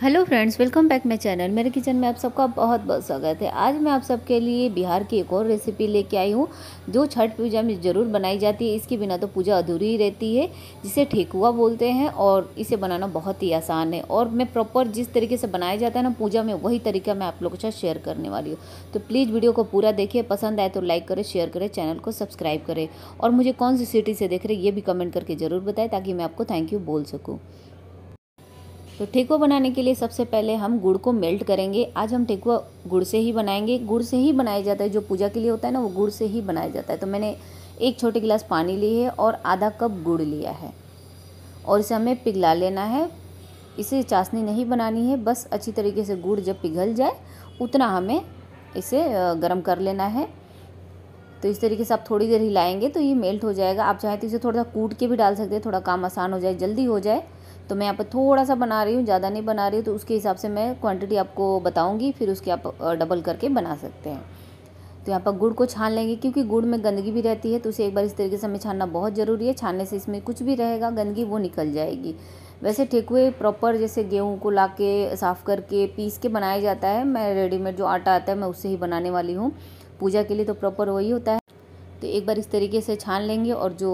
hello friends welcome back my channel मेरे kitchen में आप सबका बहुत बहुत स्वागत है आज मैं आप सबके लिए बिहार की एक और रेसिपी लेके आई हूँ जो छठ पूजा में ज़रूर बनाई जाती है इसके बिना तो पूजा अधूरी ही रहती है जिसे ठेकुआ बोलते हैं और इसे बनाना बहुत ही आसान है और मैं प्रॉपर जिस तरीके से बनाया जाता है ना पूजा में वही तरीका मैं आप लोगों के साथ शेयर करने वाली हूँ तो प्लीज़ वीडियो को पूरा देखिए पसंद आए तो लाइक करें शेयर करें चैनल को सब्सक्राइब करें और मुझे कौन सी सिटी से देख रहे ये भी कमेंट करके ज़रूर बताएं ताकि मैं आपको थैंक यू बोल सकूँ तो ठेकुआ बनाने के लिए सबसे पहले हम गुड़ को मेल्ट करेंगे आज हम ठेकुआ गुड़ से ही बनाएंगे गुड़ से ही बनाया जाता है जो पूजा के लिए होता है ना वो गुड़ से ही बनाया जाता है तो मैंने एक छोटे गिलास पानी ली है और आधा कप गुड़ लिया है और इसे हमें पिघला लेना है इसे चाशनी नहीं बनानी है बस अच्छी तरीके से गुड़ जब पिघल जाए उतना हमें इसे गर्म कर लेना है तो इस तरीके से आप थोड़ी देर हिलाएंगे तो ये मेल्ट हो जाएगा आप चाहें तो इसे थोड़ा सा कूट के भी डाल सकते हैं थोड़ा काम आसान हो जाए जल्दी हो जाए तो मैं यहाँ पर थोड़ा सा बना रही हूँ ज़्यादा नहीं बना रही हूँ तो उसके हिसाब से मैं क्वांटिटी आपको बताऊँगी फिर उसके आप डबल करके बना सकते हैं तो यहाँ पर गुड़ को छान लेंगे क्योंकि गुड़ में गंदगी भी रहती है तो उसे एक बार इस तरीके से हमें छानना बहुत ज़रूरी है छानने से इसमें कुछ भी रहेगा गंदगी वो निकल जाएगी वैसे ठेकुए प्रॉपर जैसे गेहूँ को ला के साफ़ करके पीस के बनाया जाता है मैं रेडीमेड जो आटा आता है मैं उससे ही बनाने वाली हूँ पूजा के लिए तो प्रॉपर वही होता है तो एक बार इस तरीके से छान लेंगे और जो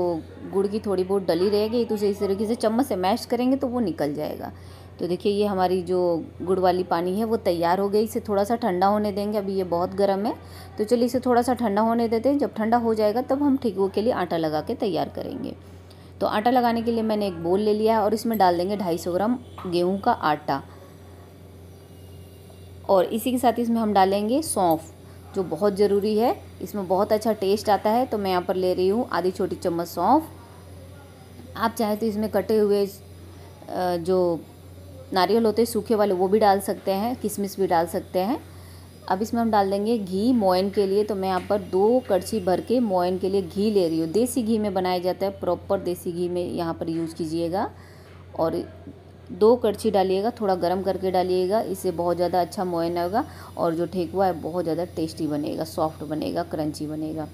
गुड़ की थोड़ी बहुत डली रहेगी तो उसे इस तरीके से चम्मच से मैश करेंगे तो वो निकल जाएगा तो देखिए ये हमारी जो गुड़ वाली पानी है वो तैयार हो गई इसे थोड़ा सा ठंडा होने देंगे अभी ये बहुत गर्म है तो चलिए इसे थोड़ा सा ठंडा होने देते हैं जब ठंडा हो जाएगा तब हम ठिकुओं के लिए आटा लगा के तैयार करेंगे तो आटा लगाने के लिए मैंने एक बोल ले लिया है और इसमें डाल देंगे ढाई ग्राम गेहूँ का आटा और इसी के साथ इसमें हम डालेंगे सौंफ जो बहुत ज़रूरी है इसमें बहुत अच्छा टेस्ट आता है तो मैं यहाँ पर ले रही हूँ आधी छोटी चम्मच सौंफ आप चाहे तो इसमें कटे हुए जो नारियल होते हैं सूखे वाले वो भी डाल सकते हैं किशमिश भी डाल सकते हैं अब इसमें हम डाल देंगे घी मोयन के लिए तो मैं यहाँ पर दो कड़छी भर के मोयन के लिए घी ले रही हूँ देसी घी में बनाया जाता है प्रॉपर देसी घी में यहाँ पर यूज़ कीजिएगा और दो कड़छी डालिएगा थोड़ा गर्म करके डालिएगा इससे बहुत ज़्यादा अच्छा मोयन होगा और जो ठेकुआ है बहुत ज़्यादा टेस्टी बनेगा सॉफ्ट बनेगा क्रंची बनेगा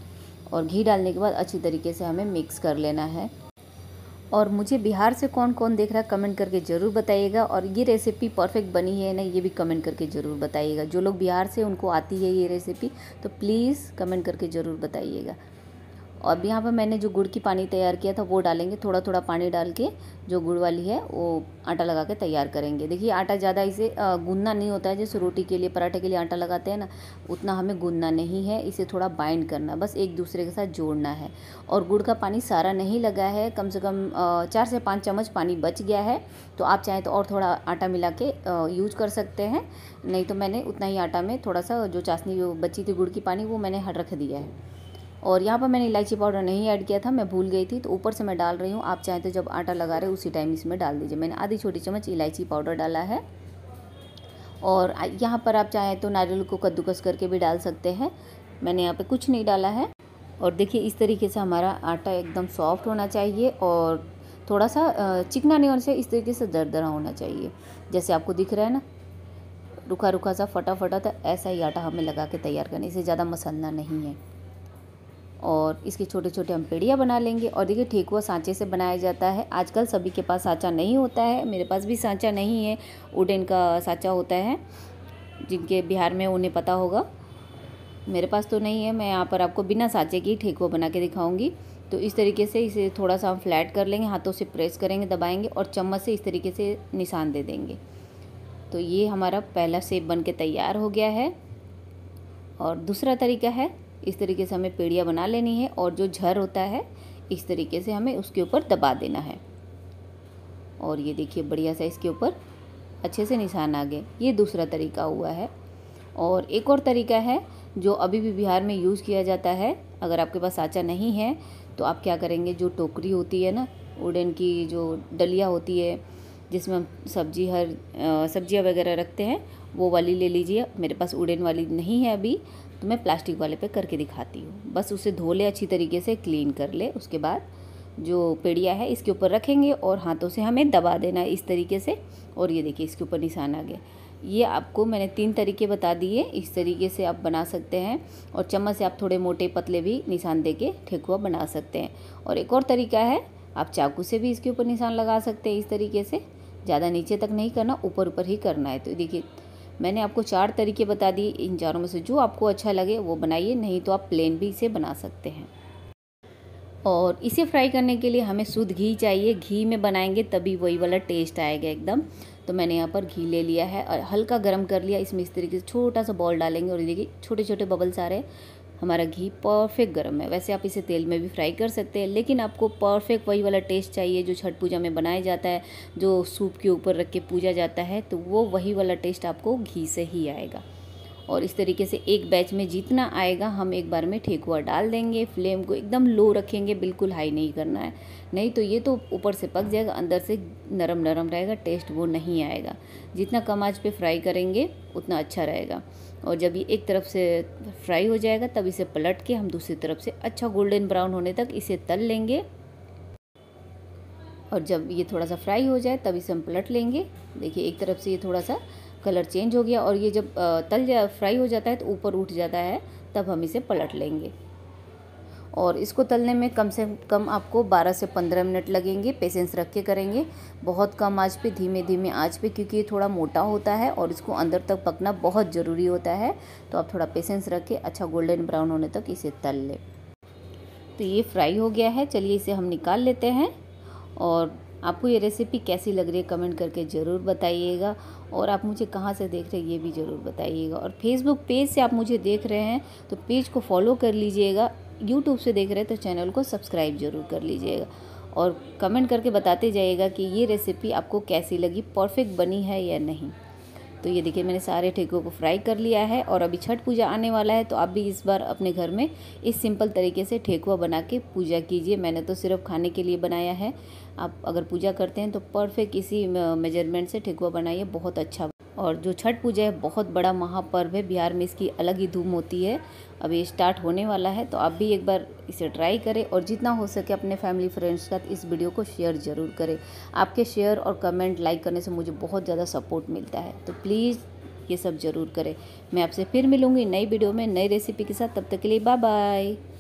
और घी डालने के बाद अच्छी तरीके से हमें मिक्स कर लेना है और मुझे बिहार से कौन कौन देख रहा है कमेंट करके ज़रूर बताइएगा और ये रेसिपी परफेक्ट बनी है ना ये भी कमेंट करके ज़रूर बताइएगा जो लोग बिहार से उनको आती है ये रेसिपी तो प्लीज़ कमेंट करके ज़रूर बताइएगा और अब यहाँ पर मैंने जो गुड़ की पानी तैयार किया था वो डालेंगे थोड़ा थोड़ा पानी डाल के जो गुड़ वाली है वो आटा लगा के तैयार करेंगे देखिए आटा ज़्यादा इसे गूंदना नहीं होता है जैसे रोटी के लिए पराठे के लिए आटा लगाते हैं ना उतना हमें गूंदना नहीं है इसे थोड़ा बाइंड करना बस एक दूसरे के साथ जोड़ना है और गुड़ का पानी सारा नहीं लगा है कम से कम चार से पाँच चम्मच पानी बच गया है तो आप चाहें तो और थोड़ा आटा मिला के यूज कर सकते हैं नहीं तो मैंने उतना ही आटा में थोड़ा सा जो चाशनी बची थी गुड़ की पानी वो मैंने हट रख दिया है और यहाँ पर मैंने इलायची पाउडर नहीं ऐड किया था मैं भूल गई थी तो ऊपर से मैं डाल रही हूँ आप चाहें तो जब आटा लगा रहे उसी टाइम इसमें डाल दीजिए मैंने आधी छोटी चम्मच इलायची पाउडर डाला है और यहाँ पर आप चाहें तो नारियल को कद्दूकस करके भी डाल सकते हैं मैंने यहाँ पर कुछ नहीं डाला है और देखिए इस तरीके से हमारा आटा एकदम सॉफ्ट होना चाहिए और थोड़ा सा चिकना नहीं होना चाहिए इस तरीके से दरदरा होना चाहिए जैसे आपको दिख रहा है ना रुखा रुखा सा फटाफटा तो था ऐसा ही आटा हमें लगा के तैयार करना इसे ज़्यादा मसलना नहीं है और इसके छोटे छोटे हम पेड़ियाँ बना लेंगे और देखिए ठेकुआ सांचे से बनाया जाता है आजकल सभी के पास सांचा नहीं होता है मेरे पास भी सांचा नहीं है उडेन का सांचा होता है जिनके बिहार में उन्हें पता होगा मेरे पास तो नहीं है मैं यहाँ पर आपको बिना सांचे की ठेकुआ बना के दिखाऊँगी तो इस तरीके से इसे थोड़ा सा हम फ्लैट कर लेंगे हाथों से प्रेस करेंगे दबाएँगे और चम्मच से इस तरीके से निशान दे देंगे तो ये हमारा पहला सेब बन के तैयार हो गया है और दूसरा तरीका है इस तरीके से हमें पेड़िया बना लेनी है और जो झर होता है इस तरीके से हमें उसके ऊपर दबा देना है और ये देखिए बढ़िया सा इसके ऊपर अच्छे से निशान आ गए ये दूसरा तरीका हुआ है और एक और तरीका है जो अभी भी बिहार में यूज़ किया जाता है अगर आपके पास साँचा नहीं है तो आप क्या करेंगे जो टोकरी होती है ना उडन की जो डलिया होती है जिसमें हम सब्जी हर सब्जियां वगैरह रखते हैं वो वाली ले लीजिए मेरे पास उड़न वाली नहीं है अभी तो मैं प्लास्टिक वाले पे करके दिखाती हूँ बस उसे धो ले अच्छी तरीके से क्लीन कर ले उसके बाद जो पेड़िया है इसके ऊपर रखेंगे और हाथों से हमें दबा देना है इस तरीके से और ये देखिए इसके ऊपर निशान आ गया ये आपको मैंने तीन तरीके बता दिए इस तरीके से आप बना सकते हैं और चम्मच से आप थोड़े मोटे पतले भी निशान दे के ठेकुआ बना सकते हैं और एक और तरीका है आप चाकू से भी इसके ऊपर निशान लगा सकते हैं इस तरीके से ज़्यादा नीचे तक नहीं करना ऊपर ऊपर ही करना है तो देखिए मैंने आपको चार तरीके बता दिए इन चारों में से जो आपको अच्छा लगे वो बनाइए नहीं तो आप प्लेन भी इसे बना सकते हैं और इसे फ्राई करने के लिए हमें शुद्ध घी चाहिए घी में बनाएंगे तभी वही वाला टेस्ट आएगा एकदम तो मैंने यहाँ पर घी ले लिया है और हल्का गर्म कर लिया इसमें इस तरीके से छोटा सा बॉल डालेंगे और देखिए छोटे छोटे बबल्स आ रहे हैं हमारा घी परफेक्ट गर्म है वैसे आप इसे तेल में भी फ्राई कर सकते हैं लेकिन आपको परफेक्ट वही वाला टेस्ट चाहिए जो छठ पूजा में बनाया जाता है जो सूप के ऊपर रख के पूजा जाता है तो वो वही वाला टेस्ट आपको घी से ही आएगा और इस तरीके से एक बैच में जितना आएगा हम एक बार में ठेकुआ डाल देंगे फ्लेम को एकदम लो रखेंगे बिल्कुल हाई नहीं करना है नहीं तो ये तो ऊपर से पक जाएगा अंदर से नरम नरम रहेगा टेस्ट वो नहीं आएगा जितना कम आँच पर फ्राई करेंगे उतना अच्छा रहेगा और जब ये एक तरफ से फ्राई हो जाएगा तब इसे पलट के हम दूसरी तरफ से अच्छा गोल्डन ब्राउन होने तक इसे तल लेंगे और जब ये थोड़ा सा फ्राई हो जाए तब इसे हम पलट लेंगे देखिए एक तरफ से ये थोड़ा सा कलर चेंज हो गया और ये जब तल जा फ्राई हो जाता है तो ऊपर उठ जाता है तब हम इसे पलट लेंगे और इसको तलने में कम से कम आपको 12 से 15 मिनट लगेंगे पेशेंस रख के करेंगे बहुत कम आँच पे धीमे धीमे आँच पे क्योंकि ये थोड़ा मोटा होता है और इसको अंदर तक पकना बहुत ज़रूरी होता है तो आप थोड़ा पेशेंस रख के अच्छा गोल्डन ब्राउन होने तक इसे तल लें तो ये फ्राई हो गया है चलिए इसे हम निकाल लेते हैं और आपको ये रेसिपी कैसी लग रही है कमेंट करके ज़रूर बताइएगा और आप मुझे कहाँ से देख रहे हैं ये भी ज़रूर बताइएगा और फेसबुक पेज से आप मुझे देख रहे हैं तो पेज को फॉलो कर लीजिएगा यूट्यूब से देख रहे हैं तो चैनल को सब्सक्राइब ज़रूर कर लीजिएगा और कमेंट करके बताते जाइएगा कि ये रेसिपी आपको कैसी लगी परफेक्ट बनी है या नहीं तो ये देखिए मैंने सारे ठेकों को फ्राई कर लिया है और अभी छठ पूजा आने वाला है तो आप भी इस बार अपने घर में इस सिंपल तरीके से ठेकुआ बना के पूजा कीजिए मैंने तो सिर्फ खाने के लिए बनाया है आप अगर पूजा करते हैं तो परफेक्ट इसी मेजरमेंट से ठेकुआ बनाइए बहुत अच्छा और जो छठ पूजा है बहुत बड़ा महापर्व है बिहार में इसकी अलग ही धूम होती है अब ये स्टार्ट होने वाला है तो आप भी एक बार इसे ट्राई करें और जितना हो सके अपने फैमिली फ्रेंड्स के साथ इस वीडियो को शेयर ज़रूर करें आपके शेयर और कमेंट लाइक करने से मुझे बहुत ज़्यादा सपोर्ट मिलता है तो प्लीज़ ये सब ज़रूर करें मैं आपसे फिर मिलूँगी नई वीडियो में नई रेसिपी के साथ तब तक के लिए बाय बाय